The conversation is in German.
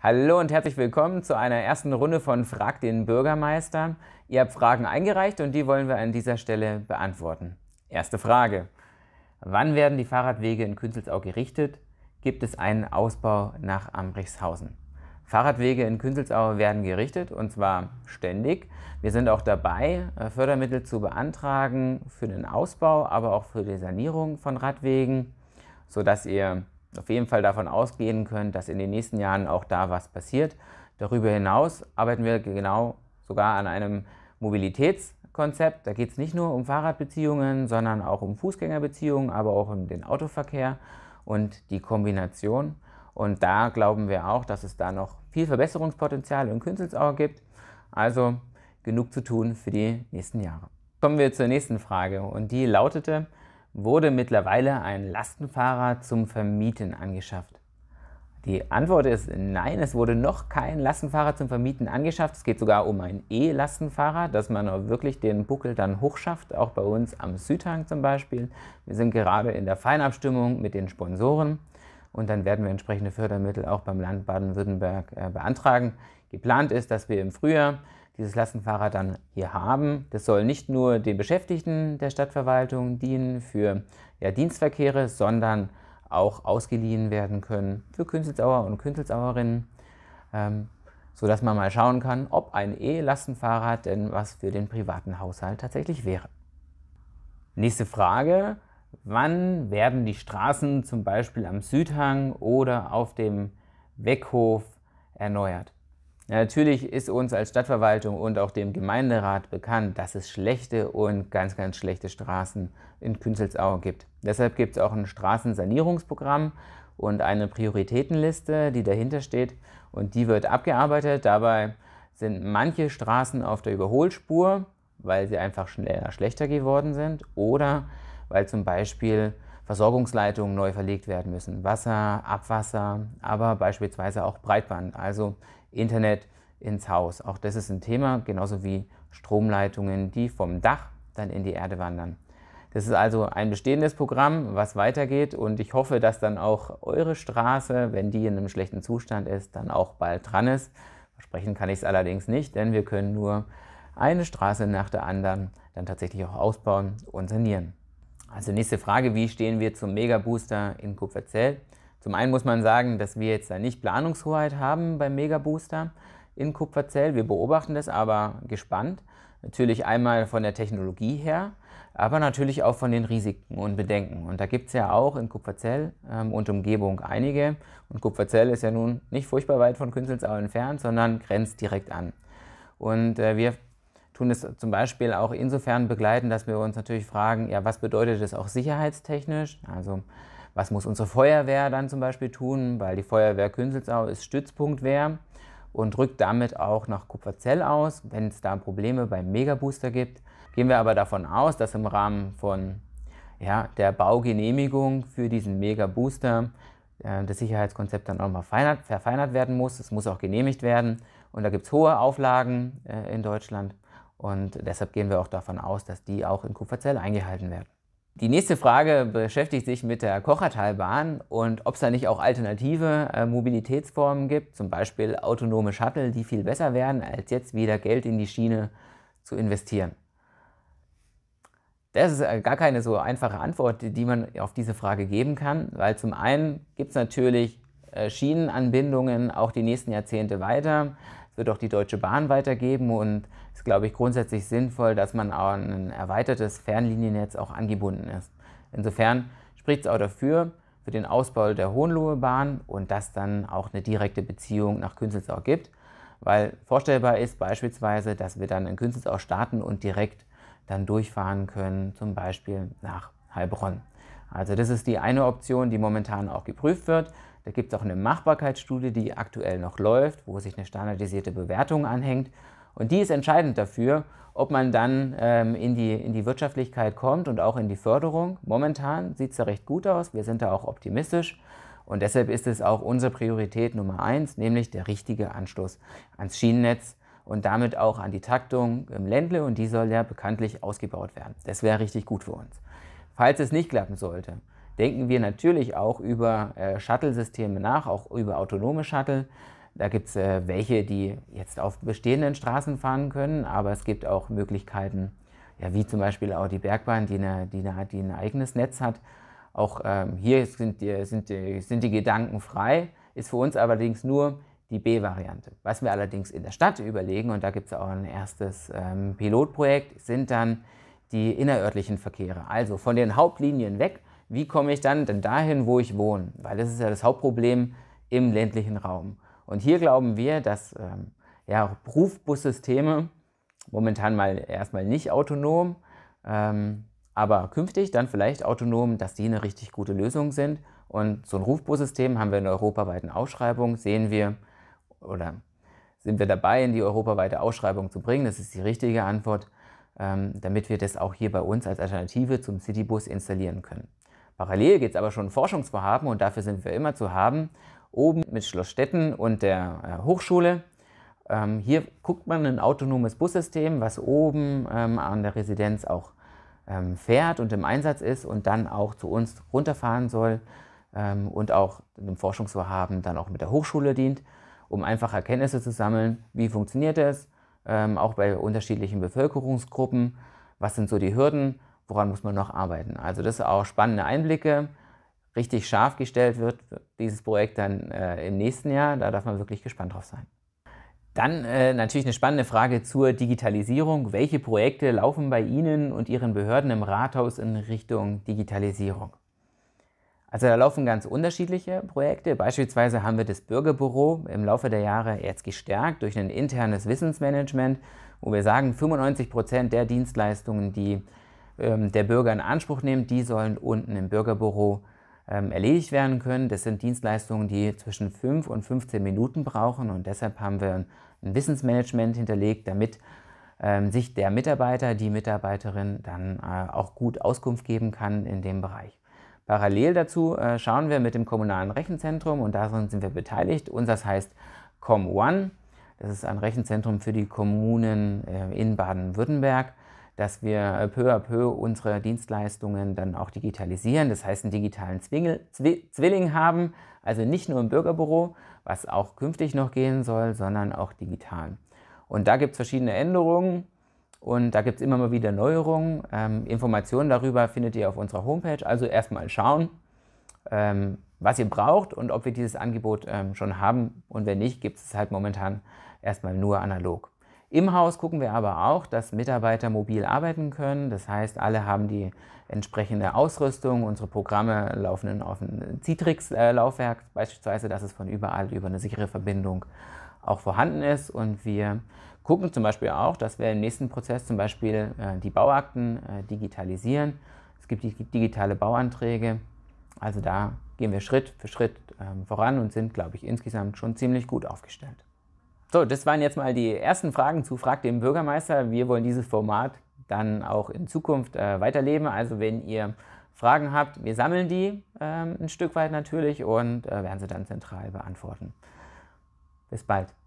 Hallo und herzlich willkommen zu einer ersten Runde von Frag den Bürgermeister. Ihr habt Fragen eingereicht und die wollen wir an dieser Stelle beantworten. Erste Frage. Wann werden die Fahrradwege in Künzelsau gerichtet? Gibt es einen Ausbau nach Ambrichshausen? Fahrradwege in Künzelsau werden gerichtet und zwar ständig. Wir sind auch dabei, äh, Fördermittel zu beantragen für den Ausbau, aber auch für die Sanierung von Radwegen, sodass ihr auf jeden Fall davon ausgehen können, dass in den nächsten Jahren auch da was passiert. Darüber hinaus arbeiten wir genau sogar an einem Mobilitätskonzept. Da geht es nicht nur um Fahrradbeziehungen, sondern auch um Fußgängerbeziehungen, aber auch um den Autoverkehr und die Kombination. Und da glauben wir auch, dass es da noch viel Verbesserungspotenzial in Künzelsau gibt. Also genug zu tun für die nächsten Jahre. Kommen wir zur nächsten Frage und die lautete, wurde mittlerweile ein Lastenfahrrad zum Vermieten angeschafft? Die Antwort ist nein, es wurde noch kein Lastenfahrrad zum Vermieten angeschafft. Es geht sogar um ein E-Lastenfahrrad, dass man auch wirklich den Buckel dann hochschafft, auch bei uns am Südhang zum Beispiel. Wir sind gerade in der Feinabstimmung mit den Sponsoren und dann werden wir entsprechende Fördermittel auch beim Land Baden-Württemberg äh, beantragen. Geplant ist, dass wir im Frühjahr dieses Lastenfahrrad dann hier haben. Das soll nicht nur den Beschäftigten der Stadtverwaltung dienen für ja, Dienstverkehre, sondern auch ausgeliehen werden können für Künstelsauer und Künstelsauerinnen, ähm, sodass man mal schauen kann, ob ein E-Lastenfahrrad denn was für den privaten Haushalt tatsächlich wäre. Nächste Frage. Wann werden die Straßen zum Beispiel am Südhang oder auf dem Weckhof erneuert? Natürlich ist uns als Stadtverwaltung und auch dem Gemeinderat bekannt, dass es schlechte und ganz, ganz schlechte Straßen in Künzelsau gibt. Deshalb gibt es auch ein Straßensanierungsprogramm und eine Prioritätenliste, die dahinter steht und die wird abgearbeitet. Dabei sind manche Straßen auf der Überholspur, weil sie einfach schneller, schlechter geworden sind oder weil zum Beispiel Versorgungsleitungen neu verlegt werden müssen, Wasser, Abwasser, aber beispielsweise auch Breitband. Also Internet ins Haus. Auch das ist ein Thema, genauso wie Stromleitungen, die vom Dach dann in die Erde wandern. Das ist also ein bestehendes Programm, was weitergeht und ich hoffe, dass dann auch eure Straße, wenn die in einem schlechten Zustand ist, dann auch bald dran ist. Versprechen kann ich es allerdings nicht, denn wir können nur eine Straße nach der anderen dann tatsächlich auch ausbauen und sanieren. Also nächste Frage, wie stehen wir zum Megabooster in Kupferzell? Zum einen muss man sagen, dass wir jetzt da nicht Planungshoheit haben beim Megabooster in Kupferzell. Wir beobachten das aber gespannt. Natürlich einmal von der Technologie her, aber natürlich auch von den Risiken und Bedenken. Und da gibt es ja auch in Kupferzell ähm, und Umgebung einige. Und Kupferzell ist ja nun nicht furchtbar weit von Künzelsau entfernt, sondern grenzt direkt an. Und äh, wir tun es zum Beispiel auch insofern begleiten, dass wir uns natürlich fragen, ja, was bedeutet das auch sicherheitstechnisch? Also was muss unsere Feuerwehr dann zum Beispiel tun? Weil die Feuerwehr Künzelsau ist Stützpunktwehr und rückt damit auch nach Kupferzell aus, wenn es da Probleme beim Megabooster gibt. Gehen wir aber davon aus, dass im Rahmen von ja, der Baugenehmigung für diesen Megabooster äh, das Sicherheitskonzept dann auch mal feinert, verfeinert werden muss. Es muss auch genehmigt werden und da gibt es hohe Auflagen äh, in Deutschland und deshalb gehen wir auch davon aus, dass die auch in Kupferzell eingehalten werden. Die nächste Frage beschäftigt sich mit der Kochertalbahn und ob es da nicht auch alternative äh, Mobilitätsformen gibt, zum Beispiel autonome Shuttle, die viel besser werden, als jetzt wieder Geld in die Schiene zu investieren. Das ist äh, gar keine so einfache Antwort, die man auf diese Frage geben kann, weil zum einen gibt es natürlich äh, Schienenanbindungen auch die nächsten Jahrzehnte weiter wird auch die Deutsche Bahn weitergeben und ist, glaube ich, grundsätzlich sinnvoll, dass man an ein erweitertes Fernliniennetz auch angebunden ist. Insofern spricht es auch dafür, für den Ausbau der Hohenlohe-Bahn und dass dann auch eine direkte Beziehung nach Künzelsau gibt, weil vorstellbar ist beispielsweise, dass wir dann in Künzelsau starten und direkt dann durchfahren können, zum Beispiel nach Heilbronn. Also das ist die eine Option, die momentan auch geprüft wird. Da gibt es auch eine Machbarkeitsstudie, die aktuell noch läuft, wo sich eine standardisierte Bewertung anhängt. Und die ist entscheidend dafür, ob man dann ähm, in, die, in die Wirtschaftlichkeit kommt und auch in die Förderung. Momentan sieht es da recht gut aus. Wir sind da auch optimistisch. Und deshalb ist es auch unsere Priorität Nummer eins, nämlich der richtige Anschluss ans Schienennetz und damit auch an die Taktung im Ländle. Und die soll ja bekanntlich ausgebaut werden. Das wäre richtig gut für uns. Falls es nicht klappen sollte, denken wir natürlich auch über äh, Shuttle-Systeme nach, auch über autonome Shuttle. Da gibt es äh, welche, die jetzt auf bestehenden Straßen fahren können, aber es gibt auch Möglichkeiten, ja, wie zum Beispiel auch die Bergbahn, die, eine, die, eine, die ein eigenes Netz hat. Auch ähm, hier sind die, sind, die, sind die Gedanken frei, ist für uns allerdings nur die B-Variante. Was wir allerdings in der Stadt überlegen, und da gibt es auch ein erstes ähm, Pilotprojekt, sind dann die innerörtlichen Verkehre. Also von den Hauptlinien weg wie komme ich dann denn dahin, wo ich wohne? Weil das ist ja das Hauptproblem im ländlichen Raum. Und hier glauben wir, dass ähm, ja, Rufbussysteme momentan mal erstmal nicht autonom, ähm, aber künftig dann vielleicht autonom, dass die eine richtig gute Lösung sind. Und so ein Rufbussystem haben wir in der europaweiten Ausschreibung, sehen wir oder sind wir dabei, in die europaweite Ausschreibung zu bringen. Das ist die richtige Antwort, ähm, damit wir das auch hier bei uns als Alternative zum Citybus installieren können. Parallel geht es aber schon ein Forschungsvorhaben und dafür sind wir immer zu haben, oben mit Schloss Stetten und der äh, Hochschule. Ähm, hier guckt man ein autonomes Bussystem, was oben ähm, an der Residenz auch ähm, fährt und im Einsatz ist und dann auch zu uns runterfahren soll ähm, und auch dem Forschungsvorhaben dann auch mit der Hochschule dient, um einfach Erkenntnisse zu sammeln, wie funktioniert es, ähm, auch bei unterschiedlichen Bevölkerungsgruppen, was sind so die Hürden woran muss man noch arbeiten. Also das sind auch spannende Einblicke. Richtig scharf gestellt wird dieses Projekt dann äh, im nächsten Jahr. Da darf man wirklich gespannt drauf sein. Dann äh, natürlich eine spannende Frage zur Digitalisierung. Welche Projekte laufen bei Ihnen und Ihren Behörden im Rathaus in Richtung Digitalisierung? Also da laufen ganz unterschiedliche Projekte. Beispielsweise haben wir das Bürgerbüro im Laufe der Jahre jetzt gestärkt durch ein internes Wissensmanagement, wo wir sagen, 95 Prozent der Dienstleistungen, die ähm, der Bürger in Anspruch nimmt, die sollen unten im Bürgerbüro ähm, erledigt werden können. Das sind Dienstleistungen, die zwischen 5 und 15 Minuten brauchen und deshalb haben wir ein Wissensmanagement hinterlegt, damit ähm, sich der Mitarbeiter, die Mitarbeiterin dann äh, auch gut Auskunft geben kann in dem Bereich. Parallel dazu äh, schauen wir mit dem kommunalen Rechenzentrum und daran sind wir beteiligt. Unser heißt ComOne. Das ist ein Rechenzentrum für die Kommunen äh, in Baden-Württemberg dass wir äh, peu à peu unsere Dienstleistungen dann auch digitalisieren, das heißt einen digitalen Zwingel, Zwi Zwilling haben, also nicht nur im Bürgerbüro, was auch künftig noch gehen soll, sondern auch digital. Und da gibt es verschiedene Änderungen und da gibt es immer mal wieder Neuerungen. Ähm, Informationen darüber findet ihr auf unserer Homepage, also erstmal schauen, ähm, was ihr braucht und ob wir dieses Angebot ähm, schon haben und wenn nicht, gibt es halt momentan erstmal nur analog. Im Haus gucken wir aber auch, dass Mitarbeiter mobil arbeiten können. Das heißt, alle haben die entsprechende Ausrüstung. Unsere Programme laufen auf einem Citrix-Laufwerk beispielsweise, dass es von überall über eine sichere Verbindung auch vorhanden ist. Und wir gucken zum Beispiel auch, dass wir im nächsten Prozess zum Beispiel äh, die Bauakten äh, digitalisieren. Es gibt digitale Bauanträge. Also da gehen wir Schritt für Schritt ähm, voran und sind, glaube ich, insgesamt schon ziemlich gut aufgestellt. So, das waren jetzt mal die ersten Fragen zu Frag dem Bürgermeister. Wir wollen dieses Format dann auch in Zukunft äh, weiterleben. Also wenn ihr Fragen habt, wir sammeln die äh, ein Stück weit natürlich und äh, werden sie dann zentral beantworten. Bis bald.